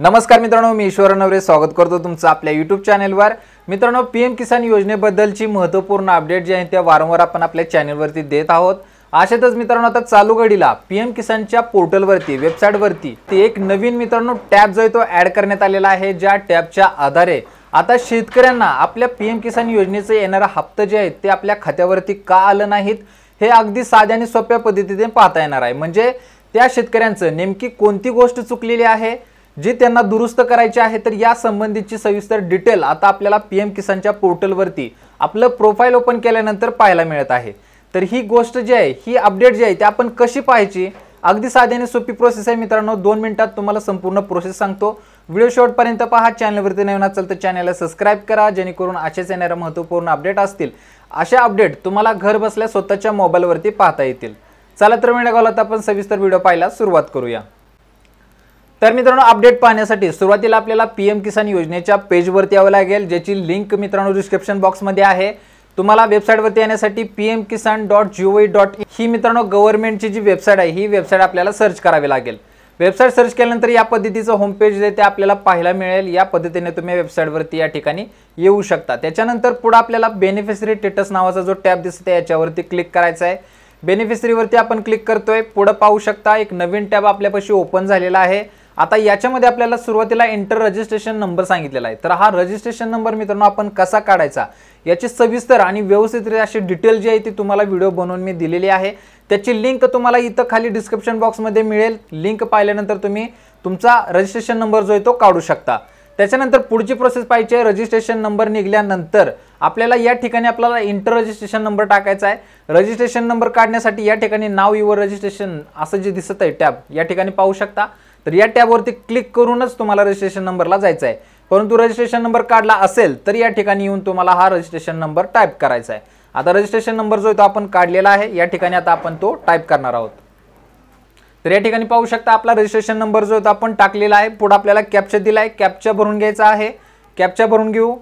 नमस्कार मित्रांनो मी ईश्वर नवरे स्वागत करतो तुमचं आपल्या यूट्यूब चॅनेलवर मित्रांनो पी एम किसान योजनेबद्दलची महत्त्वपूर्ण अपडेट जे आहे त्या वारंवार आपण आपल्या चॅनेलवरती देत आहोत अशातच मित्रांनो आता चालू घडीला पी एम किसानच्या पोर्टलवरती वेबसाईटवरती ते एक नवीन मित्रांनो टॅब जो आहे तो ॲड करण्यात आलेला आहे ज्या टॅबच्या आधारे आता शेतकऱ्यांना आपल्या पी एम किसान योजनेचं येणारा हप्ता जे आहेत ते आपल्या खात्यावरती का आलं नाहीत हे अगदी साध्या आणि सोप्या पद्धतीने पाहता येणार आहे म्हणजे त्या शेतकऱ्यांचं नेमकी कोणती गोष्ट चुकलेली आहे जे त्यांना दुरुस्त करायचे आहे तर या संबंधीची सविस्तर डिटेल आता आपल्याला पीएम किसानच्या पोर्टलवरती आपलं प्रोफाईल ओपन केल्यानंतर पाहायला मिळत आहे तर ही गोष्ट जी आहे ही अपडेट जी आहे ते आपण कशी पाहायची अगदी साधी आणि सोपी प्रोसेस आहे मित्रांनो दोन मिनिटात तुम्हाला संपूर्ण प्रोसेस सांगतो व्हिडिओ शॉर्टपर्यंत पहा चॅनलवरती नवीन असेल तर चॅनलला सबस्क्राईब करा जेणेकरून असेच येणाऱ्या महत्त्वपूर्ण अपडेट असतील अशा अपडेट तुम्हाला घर बसल्या स्वतःच्या मोबाईलवरती पाहता येतील चला तर मिळाला आता आपण सविस्तर व्हिडिओ पाहायला सुरुवात करूया तर मित्रांनो अपडेट पाहण्यासाठी सुरुवातीला आपल्याला पी एम किसान योजनेच्या पेजवरती यावं लागेल ज्याची लिंक मित्रांनो डिस्क्रिप्शन बॉक्समध्ये आहे तुम्हाला वेबसाईटवरती येण्यासाठी P M Kisan dot G O dot ही मित्रांनो गव्हर्नमेंटची जी वेबसाईट आहे ही वेबसाईट आपल्याला सर्च करावी लागेल वेबसाईट सर्च केल्यानंतर या पद्धतीचं होमपेज जे ते आपल्याला पाहायला मिळेल या पद्धतीने तुम्ही वेबसाईटवरती या ठिकाणी येऊ शकता त्याच्यानंतर पुढे आपल्याला बेनिफिशरी टेटस नावाचा जो टॅब दिसतो याच्यावरती क्लिक करायचा आहे बेनिफिशरीवरती आपण क्लिक करतोय पुढं पाहू शकता एक नवीन टॅब आपल्यापाशी ओपन झालेला आहे आता याच्यामध्ये आपल्याला सुरुवातीला एंटर रजिस्ट्रेशन नंबर सांगितलेला आहे तर हा रजिस्ट्रेशन नंबर मित्रांनो आपण कसा काढायचा याची सविस्तर आणि व्यवस्थितरित्या अशी डिटेल जी आहे ती तुम्हाला व्हिडिओ बनवून मी दिलेली आहे त्याची लिंक तुम्हाला इथं खाली डिस्क्रिप्शन बॉक्समध्ये मिळेल लिंक पाहिल्यानंतर तुम्ही तुमचा रजिस्ट्रेशन नंबर जो आहे तो काढू शकता त्याच्यानंतर पुढची प्रोसेस पाहिजे रजिस्ट्रेशन नंबर निघाल्यानंतर आपल्याला या ठिकाणी आपल्याला इंटर रजिस्ट्रेशन नंबर टाकायचा आहे रजिस्ट्रेशन नंबर काढण्यासाठी या ठिकाणी नाव युवर रजिस्ट्रेशन असं जे दिसत आहे टॅब या ठिकाणी पाहू शकता तर या टॅबवरती क्लिक करूनच तुम्हाला रजिस्ट्रेशन नंबरला जायचं आहे परंतु रजिस्ट्रेशन नंबर काढला असेल तर या ठिकाणी येऊन तुम्हाला हा रजिस्ट्रेशन नंबर टाईप करायचा आहे आता रजिस्ट्रेशन नंबर जो आहे तो आपण काढलेला आहे या ठिकाणी आता आपण तो टाईप करणार आहोत तर या ठिकाणी पाहू शकता आपला रजिस्ट्रेशन नंबर जो आहे तो आपण टाकलेला आहे पुढे आपल्याला कॅप्चर दिला आहे भरून घ्यायचा आहे कॅप्चा भरून घेऊ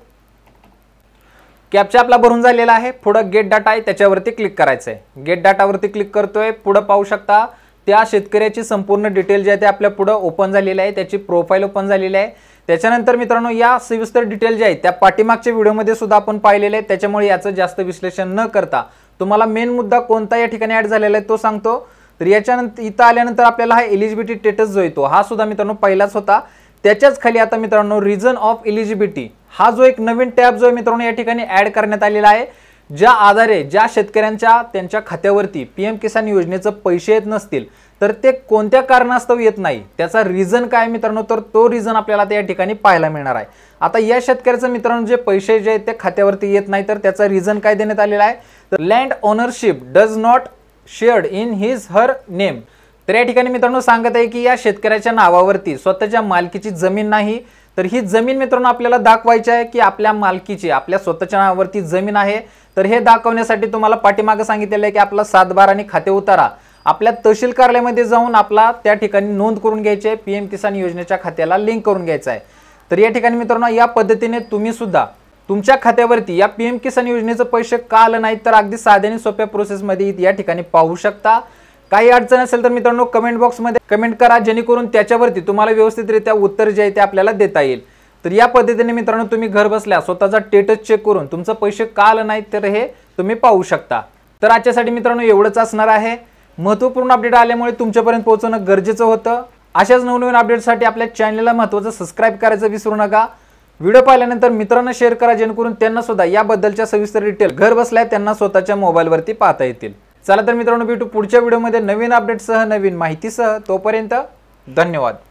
कॅप्चर आपला भरून झालेला आहे पुढं गेट डाटा आहे त्याच्यावरती क्लिक करायचं आहे गेट डाटावरती क्लिक करतोय पुढं पाहू शकता त्या शेतकऱ्याची संपूर्ण डिटेल जे आहे ते आपल्या पुढं ओपन झालेलं आहे त्याची प्रोफाईल ओपन झालेली आहे त्याच्यानंतर मित्रांनो या सविस्तर डिटेल जे आहेत त्या पाठीमागच्या व्हिडिओमध्ये सुद्धा आपण पाहिलेले आहे त्याच्यामुळे याचं जास्त विश्लेषण न करता तुम्हाला मेन मुद्दा कोणता या ठिकाणी ॲड झालेला आहे तो सांगतो तर याच्यानंतर इथं आल्यानंतर आपल्याला हा एलिजिबिलिटी स्टेटस जो येतो हा सुद्धा मित्रांनो पहिलाच होता त्याच्याच खाली आता मित्रांनो रिझन ऑफ एलिजिबिलिटी हा जो एक नवीन टॅब जो आहे मित्रांनो या ठिकाणी ॲड करण्यात आलेला आहे ज्या आधारे ज्या शेतकऱ्यांच्या त्यांच्या खात्यावरती पी एम किसान योजनेचं पैसे येत नसतील तर ते कोणत्या कारणास्तव येत नाही त्याचा रिझन काय मित्रांनो तर तो रिझन आपल्याला त्या ठिकाणी पाहायला मिळणार आहे आता या शेतकऱ्याचं मित्रांनो जे पैसे जे आहेत ते खात्यावरती येत नाही तर त्याचा रिझन काय देण्यात आलेला आहे तर land ownership does not shared in his her name तर या ठिकाणी मित्रांनो सांगत आहे की या शेतकऱ्याच्या नावावरती स्वतःच्या मालकीची जमीन नाही तर ही जमीन मित्रांनो आपल्याला दाखवायची आहे की आपल्या मालकीची आपल्या स्वतःच्या नावावरती जमीन आहे तर हे दाखवण्यासाठी तुम्हाला पाठीमागं सांगितलेलं आहे की आपला सातबार आणि खाते उतारा आपल्या तहसील कार्यालयामध्ये जाऊन आपला त्या ठिकाणी नोंद करून घ्यायची आहे पीएम किसान योजनेच्या खात्याला लिंक करून घ्यायचं आहे तर या ठिकाणी मित्रांनो या पद्धतीने तुम्ही सुद्धा तुमच्या खात्यावरती या पीएम किसान योजनेचं पैसे का आलं नाही तर अगदी साध्या आणि सोप्या प्रोसेसमध्ये या ठिकाणी पाहू शकता काही अडचण असेल तर मित्रांनो कमेंट बॉक्समध्ये कमेंट करा जेणेकरून त्याच्यावरती तुम्हाला व्यवस्थितरित्या उत्तर जे आहे ते आपल्याला देता येईल तर या पद्धतीने मित्रांनो तुम्ही घर बसल्या स्वतःचा स्टेटस चेक करून तुमचं पैसे का आलं नाही तर हे तुम्ही पाहू शकता तर आजच्यासाठी मित्रांनो एवढंच असणार आहे महत्त्वपूर्ण अपडेट आल्यामुळे तुमच्यापर्यंत पोहोचवणं गरजेचं होतं अशाच नवनवीन अपडेटसाठी आपल्या चॅनलला महत्त्वाचं सबस्क्राईब करायचं विसरू नका व्हिडिओ पाहिल्यानंतर मित्रांना शेअर करा जेणेकरून त्यांना सुद्धा याबद्दलच्या सविस्तर डिटेल घर बसल्या त्यांना स्वतःच्या मोबाईलवरती पाहता येतील चला तर मित्रांनो भेटू पुढच्या व्हिडिओमध्ये नवीन अपडेटसह नवीन माहितीसह तोपर्यंत धन्यवाद